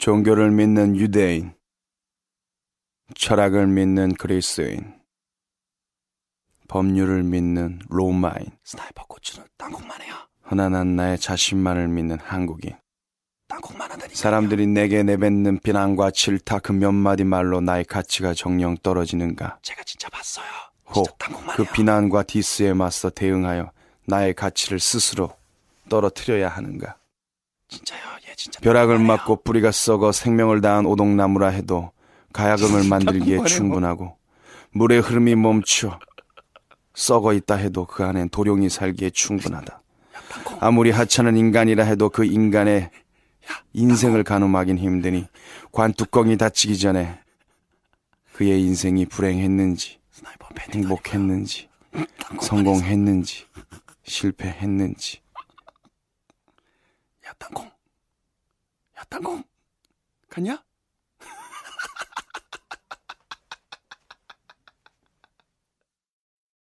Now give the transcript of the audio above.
종교를 믿는 유대인, 철학을 믿는 그리스인, 법률을 믿는 로마인, 스나이퍼 코치는 땅콩만 해야. 흔한 나의 자신만을 믿는 한국인. 땅콩만 하다니. 사람들이 내게 내뱉는 비난과 질타 그 몇 마디 말로 나의 가치가 정령 떨어지는가. 제가 진짜 봤어요. 혹그 비난과 디스에 맞서 대응하여 나의 가치를 스스로 떨어뜨려야 하는가. 진짜 예, 벼락을 맞고 뿌리가 썩어 생명을 다한 오동나무라 해도 가야금을 만들기에 충분하고 물의 흐름이 멈추어 썩어 있다 해도 그 안엔 도룡이 살기에 충분하다. 아무리 하찮은 인간이라 해도 그 인간의 인생을 가늠하긴 힘드니 관뚜껑이 닫히기 전에 그의 인생이 불행했는지 행복했는지 성공했는지 실패했는지 땅콩 갔냐?